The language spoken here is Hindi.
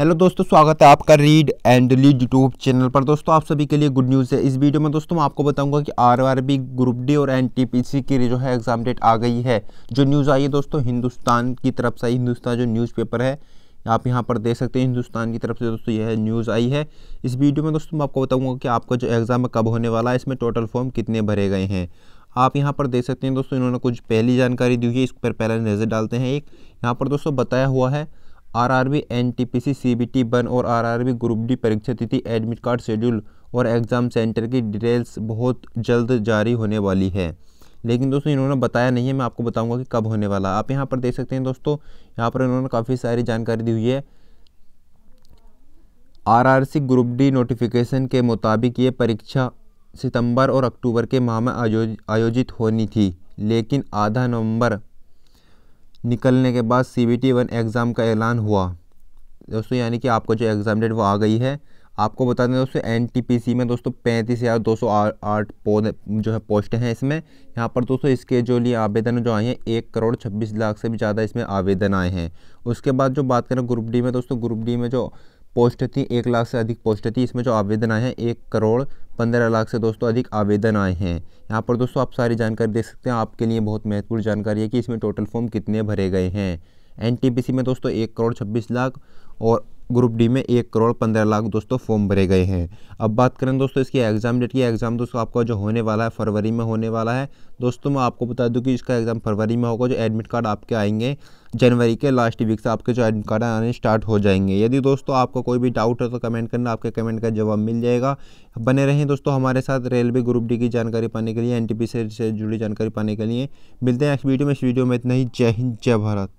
हेलो दोस्तों स्वागत है आपका read and lead YouTube channel पर दोस्तों आप सभी के लिए गुड न्यूज़ है इस वीडियो में दोस्तों मैं आपको बताऊंगा कि R R B group D और एन टी पी सी की जो है एग्ज़ाम डेट आ गई है जो न्यूज़ आई है दोस्तों हिंदुस्तान की तरफ से हिंदुस्तान जो न्यूज़पेपर है आप यहाँ पर देख सकते हैं हिंदुस्तान की तरफ से दोस्तों यह न्यूज़ आई है इस वीडियो में दोस्तों मैं आपको बताऊँगा कि आपका जो एग्ज़ाम कब होने वाला है इसमें टोटल फॉर्म कितने भरे गए हैं आप यहाँ पर देख सकते हैं दोस्तों इन्होंने कुछ पहली जानकारी दी है इस पर पहले नज़र डालते हैं एक यहाँ पर दोस्तों बताया हुआ है आरआरबी एनटीपीसी सीबीटी वन और आरआरबी ग्रुप डी परीक्षा तिथि एडमिट कार्ड शेड्यूल और एग्ज़ाम सेंटर की डिटेल्स बहुत जल्द जारी होने वाली है लेकिन दोस्तों इन्होंने बताया नहीं है मैं आपको बताऊंगा कि कब होने वाला आप यहाँ पर देख सकते हैं दोस्तों यहाँ पर इन्होंने काफ़ी सारी जानकारी दी हुई है सी ग्रुप डी नोटिफिकेशन के मुताबिक ये परीक्षा सितंबर और अक्टूबर के माह में आयोजित होनी थी लेकिन आधा नवंबर निकलने के बाद C B T one exam का ऐलान हुआ दोस्तों यानी कि आपको जो एग्ज़ाम डेट वो आ गई है आपको बता दें दोस्तों एन टी पी सी में दोस्तों पैंतीस हज़ार दो सौ आठ पौधे जो है पोस्ट हैं इसमें यहाँ पर दोस्तों इसके जो लिए आवेदन जो आए हैं एक करोड़ छब्बीस लाख से भी ज़्यादा इसमें आवेदन आए हैं उसके बाद जो बात करें ग्रुप डी में दोस्तों ग्रुप डी में जो पोस्ट थी एक लाख से अधिक पोस्ट थी इसमें जो आवेदन आए हैं एक करोड़ पंद्रह लाख से दोस्तों अधिक आवेदन आए हैं यहाँ पर दोस्तों आप सारी जानकारी देख सकते हैं आपके लिए बहुत महत्वपूर्ण जानकारी है कि इसमें टोटल फॉर्म कितने भरे गए हैं एन में दोस्तों एक करोड़ छब्बीस लाख और ग्रुप डी में एक करोड़ पंद्रह लाख दोस्तों फॉर्म भरे गए हैं अब बात करें दोस्तों इसकी एग्ज़ाम डेट की एग्ज़ाम दोस्तों आपका जो होने वाला है फरवरी में होने वाला है दोस्तों मैं आपको बता दूं कि इसका एग्ज़ाम फरवरी में होगा जो एडमिट कार्ड आपके आएंगे जनवरी के लास्ट वीक से आपके जो एडमिट कार्ड आने स्टार्ट हो जाएंगे यदि दोस्तों आपका कोई भी डाउट है तो कमेंट करना आपके कमेंट का जवाब मिल जाएगा बने रहें दोस्तों हमारे साथ रेलवे ग्रुप डी की जानकारी पाने के लिए एन से जुड़ी जानकारी पाने के लिए मिलते हैं नेक्स्ट वीडियो में इस वीडियो में इतना ही जय हिंद जय भारत